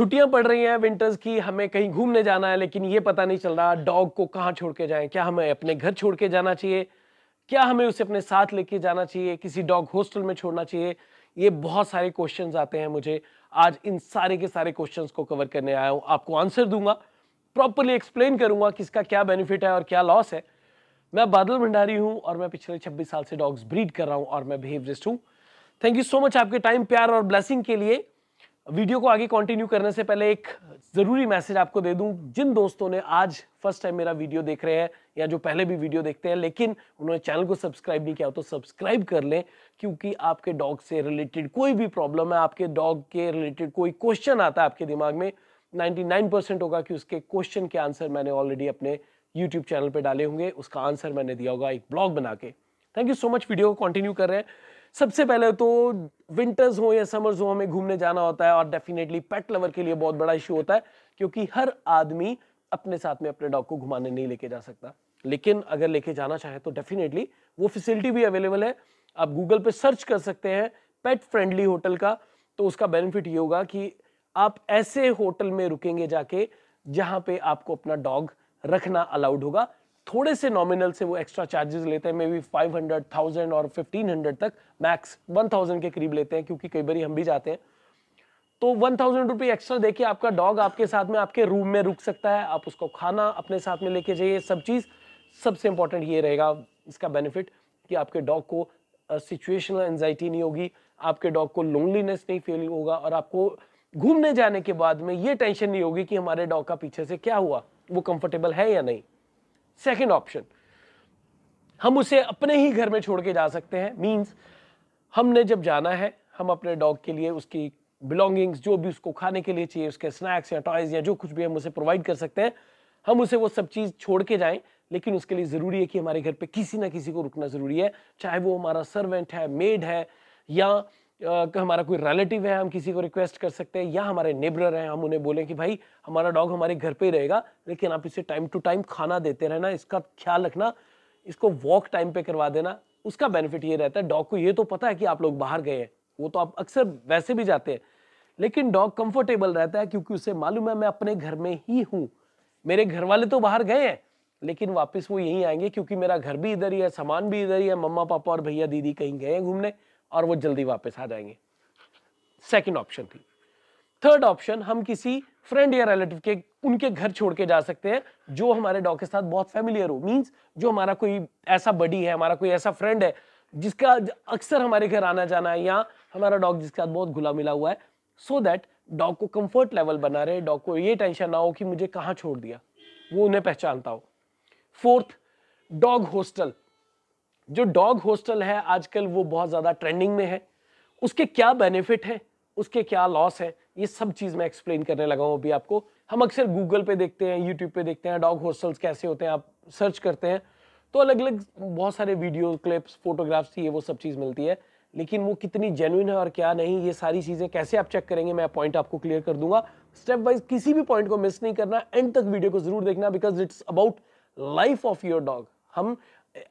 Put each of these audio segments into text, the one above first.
छुट्टियां पड़ रही हैं विंटर्स की हमें कहीं घूमने जाना है लेकिन ये पता नहीं चल रहा डॉग को कहाँ छोड़ के जाएं क्या हमें अपने घर छोड़ के जाना चाहिए क्या हमें उसे अपने साथ लेके जाना चाहिए किसी डॉग हॉस्टल में छोड़ना चाहिए ये बहुत सारे क्वेश्चंस आते हैं मुझे आज इन सारे के सारे क्वेश्चंस को कवर करने आया हूँ आपको आंसर दूंगा प्रॉपरली एक्सप्लेन करूंगा किसका क्या बेनिफिट है और क्या लॉस है मैं बादल भंडारी हूँ और मैं पिछले छब्बीस साल से डॉग्स ब्रीड कर रहा हूँ और मैं बिहेवरिस्ट हूँ थैंक यू सो मच आपके टाइम प्यार और ब्लेसिंग के लिए वीडियो को आगे कंटिन्यू करने से पहले एक ज़रूरी मैसेज आपको दे दूं जिन दोस्तों ने आज फर्स्ट टाइम मेरा वीडियो देख रहे हैं या जो पहले भी वीडियो देखते हैं लेकिन उन्होंने चैनल को सब्सक्राइब नहीं किया तो सब्सक्राइब कर लें क्योंकि आपके डॉग से रिलेटेड कोई भी प्रॉब्लम है आपके डॉग के रिलेटेड कोई क्वेश्चन आता है आपके दिमाग में नाइन्टी होगा कि उसके क्वेश्चन के आंसर मैंने ऑलरेडी अपने यूट्यूब चैनल पर डाले होंगे उसका आंसर मैंने दिया होगा एक ब्लॉग बना के thank you so much video को कॉन्टिन्यू कर रहे हैं सबसे पहले तो विंटर्स हो या समर्स हो हमें घूमने जाना होता है और डेफिनेटली पेट लवर के लिए बहुत बड़ा इशू होता है क्योंकि हर आदमी अपने साथ में अपने डॉग को घुमाने नहीं लेके जा सकता लेकिन अगर लेके जाना चाहे तो डेफिनेटली वो फैसिलिटी भी अवेलेबल है आप गूगल पे सर्च कर सकते हैं पेट फ्रेंडली होटल का तो उसका बेनिफिट ये होगा कि आप ऐसे होटल में रुकेंगे जाके जहाँ पे आपको अपना डॉग रखना अलाउड होगा थोड़े से नॉमिनल से वो एक्स्ट्रा चार्जेस लेते हैं maybe five hundred thousand और फिफ्टीन हंड्रेड तक मैक्स वन थाउजेंड के करीब लेते हैं क्योंकि कई बार हम भी जाते हैं तो वन थाउजेंड रुपी एक्स्ट्रा देखिए आपका डॉग आपके साथ में आपके रूम में रुक सकता है आप उसको खाना अपने साथ में लेके जाइए सब चीज़ सबसे इंपॉर्टेंट ये रहेगा इसका बेनिफिट कि आपके डॉग को सिचुएशनल एनजाइटी नहीं होगी आपके डॉग को लोनलीनेस नहीं फील होगा और आपको घूमने जाने के बाद में ये टेंशन नहीं होगी कि हमारे डॉग का पीछे से क्या हुआ वो कंफर्टेबल है या नहीं सेकेंड ऑप्शन हम उसे अपने ही घर में छोड़ के जा सकते हैं मीन्स हमने जब जाना है हम अपने डॉग के लिए उसकी बिलोंगिंग्स जो भी उसको खाने के लिए चाहिए उसके स्नैक्स या टॉयज़ या जो कुछ भी हम उसे प्रोवाइड कर सकते हैं हम उसे वो सब चीज़ छोड़ के जाएं लेकिन उसके लिए ज़रूरी है कि हमारे घर पे किसी ना किसी को रुकना ज़रूरी है चाहे वो हमारा सर्वेंट है मेड है या हमारा कोई रिलेटिव है हम किसी को रिक्वेस्ट कर सकते हैं या हमारे नेबर हैं हम उन्हें बोलें कि भाई हमारा डॉग हमारे घर पे ही रहेगा लेकिन आप इसे टाइम टू टाइम खाना देते रहना इसका ख्याल रखना इसको वॉक टाइम पे करवा देना उसका बेनिफिट ये रहता है डॉग को ये तो पता है कि आप लोग बाहर गए हैं वो तो आप अक्सर वैसे भी जाते हैं लेकिन डॉग कंफर्टेबल रहता है क्योंकि उसे मालूम है मैं अपने घर में ही हूँ मेरे घर वाले तो बाहर गए हैं लेकिन वापस वो यहीं आएंगे क्योंकि मेरा घर भी इधर ही है सामान भी इधर ही है मम्मा पापा और भैया दीदी कहीं गए हैं घूमने और वो जल्दी वापस आ जाएंगे सेकेंड ऑप्शन थी थर्ड ऑप्शन हम किसी फ्रेंड या रिलेटिव के उनके घर छोड़ के जा सकते हैं जो हमारे डॉग के साथ बहुत फैमिलियर हो मीन्स जो हमारा कोई ऐसा बडी है हमारा कोई ऐसा फ्रेंड है जिसका अक्सर हमारे घर आना जाना है या हमारा डॉग जिसके साथ बहुत घुला मिला हुआ है सो दैट डॉग को कंफर्ट लेवल बना रहे डॉग को ये टेंशन ना हो कि मुझे कहाँ छोड़ दिया वो उन्हें पहचानता हो फोर्थ डॉग हॉस्टल जो डॉग हॉस्टल है आजकल वो बहुत ज़्यादा ट्रेंडिंग में है उसके क्या बेनिफिट हैं उसके क्या लॉस हैं ये सब चीज़ मैं एक्सप्लेन करने लगा हूँ अभी आपको हम अक्सर गूगल पे देखते हैं यूट्यूब पे देखते हैं डॉग हॉस्टल्स कैसे होते हैं आप सर्च करते हैं तो अलग अलग बहुत सारे वीडियो क्लिप्स फोटोग्राफ्स ये वो सब चीज़ मिलती है लेकिन वो कितनी जेनुइन है और क्या नहीं ये सारी चीज़ें कैसे आप चेक करेंगे मैं पॉइंट आपको क्लियर कर दूंगा स्टेप वाइज किसी भी पॉइंट को मिस नहीं करना एंड तक वीडियो को जरूर देखना because it's about life of your dog हम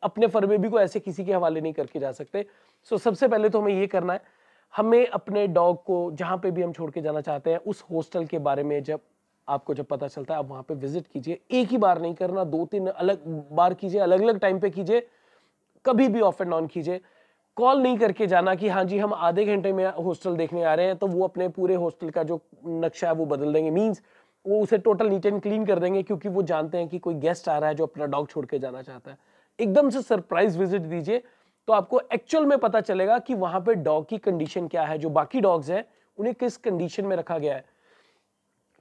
अपने फरबेबी को ऐसे किसी के हवाले नहीं करके जा सकते सो so, सबसे पहले तो हमें ये करना है हमें अपने डॉग को जहाँ पे भी हम छोड़ के जाना चाहते हैं उस हॉस्टल के बारे में जब आपको जब पता चलता है आप वहाँ पे विजिट कीजिए एक ही बार नहीं करना दो तीन अलग बार कीजिए अलग अलग टाइम पे कीजिए कभी भी ऑफ एंड ऑन कीजिए कॉल नहीं करके जाना कि हाँ जी हम आधे घंटे में हॉस्टल देखने आ रहे हैं तो वो अपने पूरे हॉस्टल का जो नक्शा है वो बदल देंगे मीन्स वो उसे टोटल नीट एंड क्लीन कर देंगे क्योंकि वो जानते हैं कि कोई गेस्ट आ रहा है जो अपना डॉग छोड़ के जाना चाहता है एकदम से सरप्राइज विजिट दीजिए तो आपको एक्चुअल में पता चलेगा कि वहां पे डॉग की कंडीशन क्या है जो बाकी डॉग्स हैं उन्हें किस कंडीशन में रखा गया है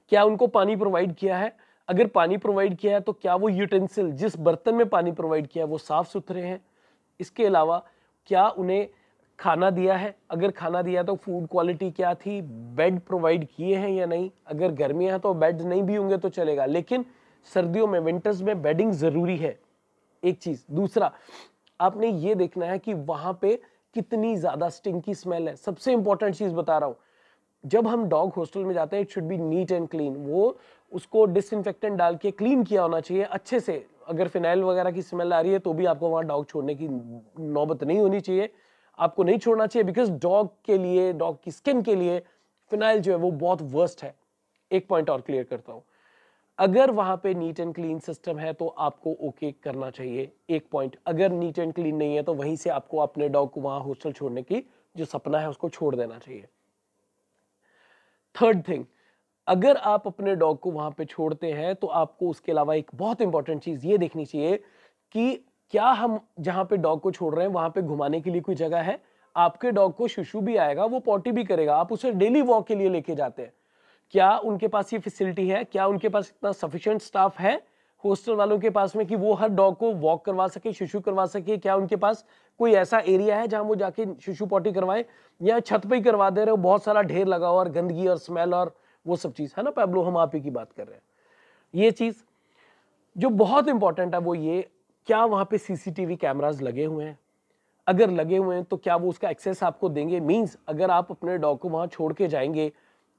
क्या उनको पानी प्रोवाइड किया है अगर पानी प्रोवाइड किया है तो क्या वो यूटेंसिल जिस बर्तन में पानी प्रोवाइड किया है वो साफ सुथरे हैं इसके अलावा क्या उन्हें खाना दिया है अगर खाना दिया तो फूड क्वालिटी क्या थी बेड प्रोवाइड किए हैं या नहीं अगर गर्मियाँ हैं तो बेड नहीं भी होंगे तो चलेगा लेकिन सर्दियों में विंटर्स में बेडिंग ज़रूरी है एक चीज दूसरा आपने ये देखना है कि वहां पे कितनी ज्यादा स्टिंग की स्मेल है सबसे इंपॉर्टेंट चीज बता रहा हूं जब हम डॉग हॉस्टल में जाते हैं it should be neat and clean वो उसको डिसइनफेक्टेंट डाल के क्लीन किया होना चाहिए अच्छे से अगर फिनाइल वगैरह की स्मेल आ रही है तो भी आपको वहाँ डॉग छोड़ने की नौबत नहीं होनी चाहिए आपको नहीं छोड़ना चाहिए बिकॉज डॉग के लिए डॉग की स्किन के लिए फिनाइल जो है वो बहुत वर्स्ट है एक पॉइंट और क्लियर करता हूँ अगर वहां पे नीट एंड क्लीन सिस्टम है तो आपको ओके okay करना चाहिए एक पॉइंट अगर नीट एंड क्लीन नहीं है तो वहीं से आपको अपने डॉग को वहां हॉस्टल छोड़ने की जो सपना है उसको छोड़ देना चाहिए थर्ड थिंग अगर आप अपने डॉग को वहां पे छोड़ते हैं तो आपको उसके अलावा एक बहुत इंपॉर्टेंट चीज ये देखनी चाहिए कि क्या हम जहां पे डॉग को छोड़ रहे हैं वहां पे घुमाने के लिए कोई जगह है आपके डॉग को शिशु भी आएगा वो पॉटी भी करेगा आप उसे डेली वॉक के लिए लेके जाते हैं क्या उनके पास ये फैसिलिटी है क्या उनके पास इतना सफिशियंट स्टाफ है हॉस्टल वालों के पास में कि वो हर डॉग को वॉक करवा सके शिशु करवा सके क्या उनके पास कोई ऐसा एरिया है जहाँ वो जाके शिशु पॉटी करवाए या छत पर ही करवा दे रहे हो बहुत सारा ढेर लगा हुआ और गंदगी और स्मेल और वो सब चीज़ है ना पैब्लो हम आप ही की बात कर रहे हैं ये चीज़ जो बहुत इंपॉर्टेंट है वो ये क्या वहाँ पे सीसीटीवी कैमराज लगे हुए हैं अगर लगे हुए हैं तो क्या वो उसका एक्सेस आपको देंगे मीन्स अगर आप अपने डॉग को वहाँ छोड़ के जाएंगे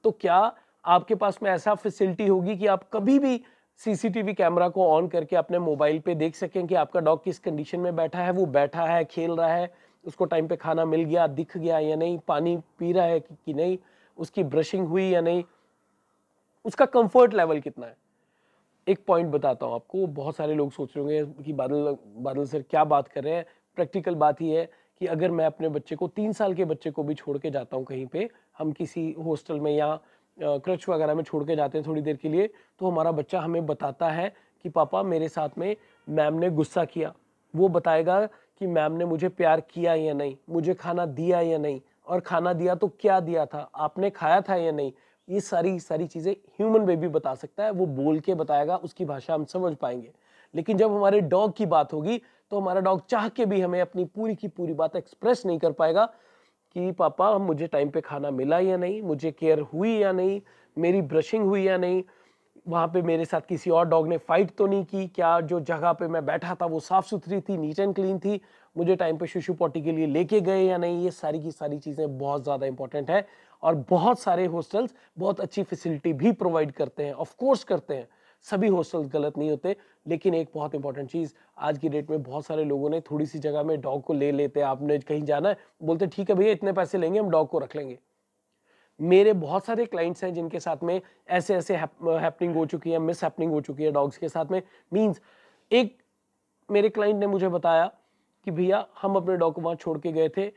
तो क्या आपके पास में ऐसा फैसिलिटी होगी कि आप कभी भी सीसीटीवी कैमरा को ऑन करके अपने मोबाइल पे देख सकें कि आपका डॉग किस कंडीशन में बैठा है वो बैठा है खेल रहा है उसको टाइम पे खाना मिल गया दिख गया या नहीं पानी पी रहा है कि, कि नहीं उसकी ब्रशिंग हुई या नहीं उसका कंफर्ट लेवल कितना है एक पॉइंट बताता हूँ आपको बहुत सारे लोग सोच रहे होंगे कि बादल बादल सर क्या बात कर रहे हैं प्रैक्टिकल बात ही है कि अगर मैं अपने बच्चे को तीन साल के बच्चे को भी छोड़ के जाता हूँ कहीं पे हम किसी हॉस्टल में या क्रच वगैरह में छोड़ के जाते हैं थोड़ी देर के लिए तो हमारा बच्चा हमें बताता है कि पापा मेरे साथ में मैम ने गुस्सा किया वो बताएगा कि मैम ने मुझे प्यार किया या नहीं मुझे खाना दिया या नहीं और खाना दिया तो क्या दिया था आपने खाया था या नहीं ये सारी सारी चीज़ें ह्यूमन बेबी बता सकता है वो बोल के बताएगा उसकी भाषा हम समझ पाएंगे लेकिन जब हमारे डॉग की बात होगी तो हमारा डॉग चाह के भी हमें अपनी पूरी की पूरी बात एक्सप्रेस नहीं कर पाएगा कि पापा मुझे टाइम पे खाना मिला या नहीं मुझे केयर हुई या नहीं मेरी ब्रशिंग हुई या नहीं वहाँ पे मेरे साथ किसी और डॉग ने फाइट तो नहीं की क्या जो जगह पे मैं बैठा था वो साफ़ सुथरी थी नीट एंड क्लीन थी मुझे टाइम पे शिशु पॉटी के लिए लेके गए या नहीं ये सारी की सारी चीज़ें बहुत ज़्यादा इंपॉर्टेंट है और बहुत सारे हॉस्टल्स बहुत अच्छी फैसिलिटी भी प्रोवाइड करते हैं ऑफ कोर्स करते हैं सभी हॉस्टल्स गलत नहीं होते लेकिन एक बहुत इंपॉर्टेंट चीज़ आज की डेट में बहुत सारे लोगों ने थोड़ी सी जगह में डॉग को ले लेते हैं आपने कहीं जाना है बोलते ठीक है भैया इतने पैसे लेंगे हम डॉग को रख लेंगे मेरे बहुत सारे क्लाइंट्स हैं जिनके साथ में ऐसे ऐसे हैपनिंग हो चुकी है मिस हैपनिंग हो चुकी है डॉग्स के साथ में मीन्स एक मेरे क्लाइंट ने मुझे बताया कि भैया हम अपने डॉग को वहाँ छोड़ के गए थे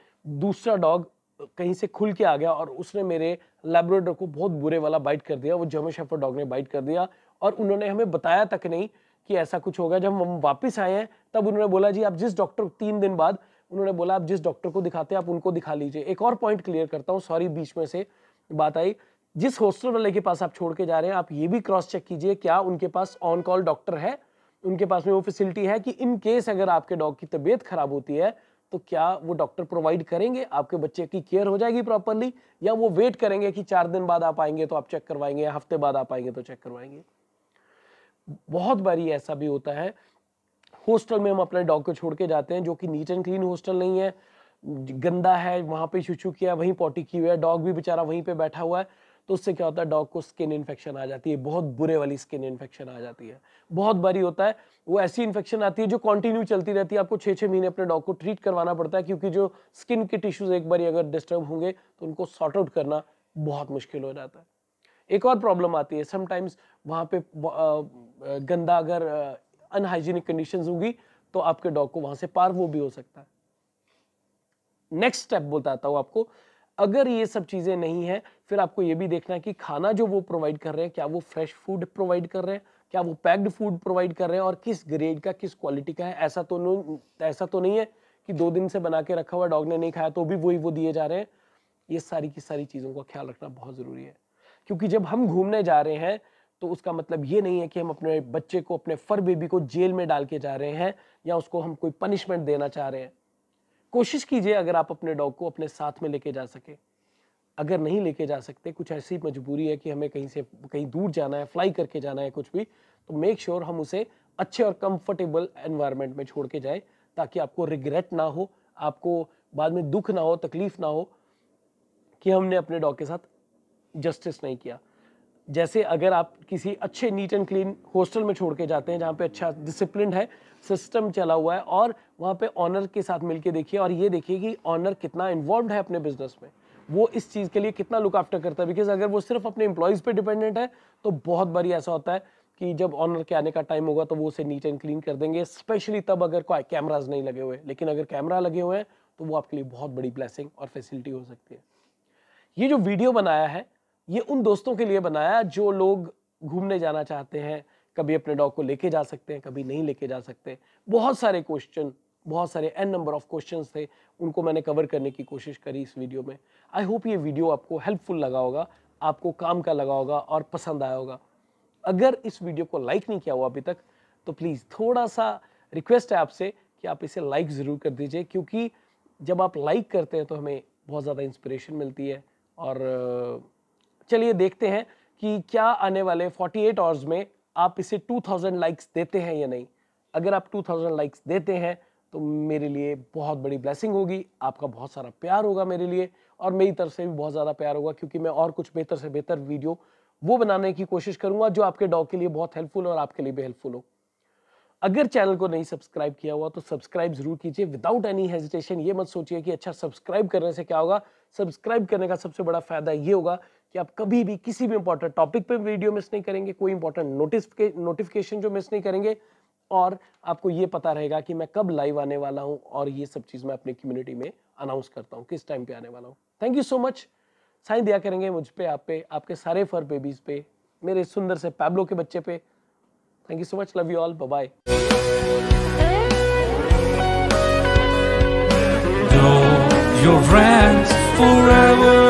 दूसरा डॉग कहीं से खुल के आ गया और उसने मेरे लेबोरेटर को बहुत बुरे वाला बाइट कर दिया वो जमे शेफर डॉग ने बाइट कर दिया और उन्होंने हमें बताया तक नहीं कि ऐसा कुछ होगा जब हम वापस आए हैं तब उन्होंने बोला जी आप जिस डॉक्टर तीन दिन बाद उन्होंने बोला आप जिस डॉक्टर को दिखाते हैं आप उनको दिखा लीजिए एक और पॉइंट क्लियर करता हूँ सॉरी बीच में से बात आई जिस हॉस्टल वाले के पास आप छोड़ के जा रहे हैं आप ये भी क्रॉस चेक कीजिए क्या उनके पास ऑन कॉल डॉक्टर है उनके पास में वो फैसिलिटी है कि इन केस अगर आपके डॉग की तबीयत खराब होती है तो क्या वो डॉक्टर प्रोवाइड करेंगे आपके बच्चे की केयर हो जाएगी प्रॉपरली या वो वेट करेंगे कि चार दिन बाद आप आएंगे तो आप चेक करवाएंगे या हफ्ते बाद आप आएंगे तो चेक करवाएंगे बहुत बारी ऐसा भी होता है हॉस्टल में हम अपने डॉग को छोड़ के जाते हैं जो कि नीट एंड क्लीन हॉस्टल नहीं है गंदा है वहाँ पे शुचू किया वहीं पॉटी की हुई है डॉग भी बेचारा वहीं पे बैठा हुआ है तो उससे क्या होता है डॉग को स्किन इन्फेक्शन आ जाती है बहुत बुरे वाली स्किन इन्फेक्शन आ जाती है बहुत बारी होता है वो ऐसी इन्फेक्शन आती है जो कंटिन्यू चलती रहती है आपको छः छः महीने अपने डॉग को ट्रीट करवाना पड़ता है क्योंकि जो स्किन के टिश्यूज एक बार अगर डिस्टर्ब होंगे तो उनको सॉर्ट आउट करना बहुत मुश्किल हो जाता है एक और प्रॉब्लम आती है समटाइम्स वहाँ पे गंदा अगर अनहाइजीनिक कंडीशन होगी तो आपके डॉग को वहां से पार वो भी हो सकता है नेक्स्ट स्टेप बताता हूँ आपको अगर ये सब चीज़ें नहीं है फिर आपको ये भी देखना है कि खाना जो वो प्रोवाइड कर रहे हैं क्या वो फ्रेश फूड प्रोवाइड कर रहे हैं क्या वो पैक्ड फूड प्रोवाइड कर रहे हैं और किस ग्रेड का किस क्वालिटी का है ऐसा तो ऐसा तो नहीं है कि दो दिन से बना के रखा हुआ डॉग ने नहीं खाया तो भी वही वो, वो दिए जा रहे हैं ये सारी की सारी चीज़ों का ख्याल रखना बहुत ज़रूरी है क्योंकि जब हम घूमने जा रहे हैं तो उसका मतलब ये नहीं है कि हम अपने बच्चे को अपने फर बेबी को जेल में डाल के जा रहे हैं या उसको हम कोई पनिशमेंट देना चाह रहे हैं कोशिश कीजिए अगर आप अपने डॉग को अपने साथ में लेके जा सके अगर नहीं लेके जा सकते कुछ ऐसी मजबूरी है कि हमें कहीं से कहीं दूर जाना है फ्लाई करके जाना है कुछ भी तो मेक श्योर sure हम उसे अच्छे और कंफर्टेबल एनवायरनमेंट में छोड़ के जाए ताकि आपको रिग्रेट ना हो आपको बाद में दुख ना हो तकलीफ ना हो कि हमने अपने डॉग के साथ जस्टिस नहीं किया जैसे अगर आप किसी अच्छे नीट एंड क्लीन हॉस्टल में छोड़ के जाते हैं जहाँ पे अच्छा डिसिप्लिन है सिस्टम चला हुआ है और वहाँ पे ऑनर के साथ मिलके देखिए और ये देखिए कि ऑनर कितना इन्वॉल्व है अपने बिजनेस में वो इस चीज़ के लिए कितना लुक आफ्टर करता है बिकॉज अगर वो सिर्फ अपने एम्प्लॉयज़ पर डिपेंडेंट है तो बहुत बारी ऐसा होता है कि जब ऑनर के आने का टाइम होगा तो वो उसे नीट एंड क्लीन कर देंगे स्पेशली तब अगर कोई कैमराज नहीं लगे हुए लेकिन अगर कैमरा लगे हुए हैं तो वो आपके लिए बहुत बड़ी ब्लैसिंग और फैसिलिटी हो सकती है ये जो वीडियो बनाया है ये उन दोस्तों के लिए बनाया जो लोग घूमने जाना चाहते हैं कभी अपने डॉग को लेके जा सकते हैं कभी नहीं लेके जा सकते बहुत सारे क्वेश्चन बहुत सारे एन नंबर ऑफ क्वेश्चन थे उनको मैंने कवर करने की कोशिश करी इस वीडियो में आई होप ये वीडियो आपको हेल्पफुल लगा होगा आपको काम का लगा होगा और पसंद आया होगा अगर इस वीडियो को लाइक नहीं किया हुआ अभी तक तो प्लीज़ थोड़ा सा रिक्वेस्ट है आपसे कि आप इसे लाइक ज़रूर कर दीजिए क्योंकि जब आप लाइक करते हैं तो हमें बहुत ज़्यादा इंस्पिरेशन मिलती है और चलिए देखते हैं कि क्या आने वाले 48 आवर्स में आप इसे 2000 लाइक्स देते हैं या नहीं अगर आप 2000 लाइक्स देते हैं तो मेरे लिए बहुत बड़ी ब्लेसिंग होगी आपका बहुत सारा प्यार होगा मेरे लिए और मेरी तरफ से भी बहुत ज़्यादा प्यार होगा क्योंकि मैं और कुछ बेहतर से बेहतर वीडियो वो बनाने की कोशिश करूंगा जो आपके डॉग के लिए बहुत हेल्पफुल और आपके लिए भी हेल्पफुल हो अगर चैनल को नहीं सब्सक्राइब किया हुआ तो सब्सक्राइब जरूर कीजिए विदाउट एनी हेजिटेशन ये मत सोचिए कि अच्छा सब्सक्राइब करने से क्या होगा सब्सक्राइब करने का सबसे बड़ा फायदा ये होगा कि आप कभी भी किसी भी इंपॉर्टेंट टॉपिक पे वीडियो मिस नहीं करेंगे कोई इंपॉर्टेंट नोटिस नोटिफिकेशन जो मिस नहीं करेंगे और आपको ये पता रहेगा कि मैं कब लाइव आने वाला हूँ और ये सब चीज़ मैं अपनी कम्युनिटी में अनाउंस करता हूँ किस टाइम पे आने वाला हूँ थैंक यू सो मच साइन दिया करेंगे मुझ पर आप पे आपके सारे फर बेबीज पे मेरे सुंदर से पैबलो के बच्चे पे thank you so much love you all bye Your friends forever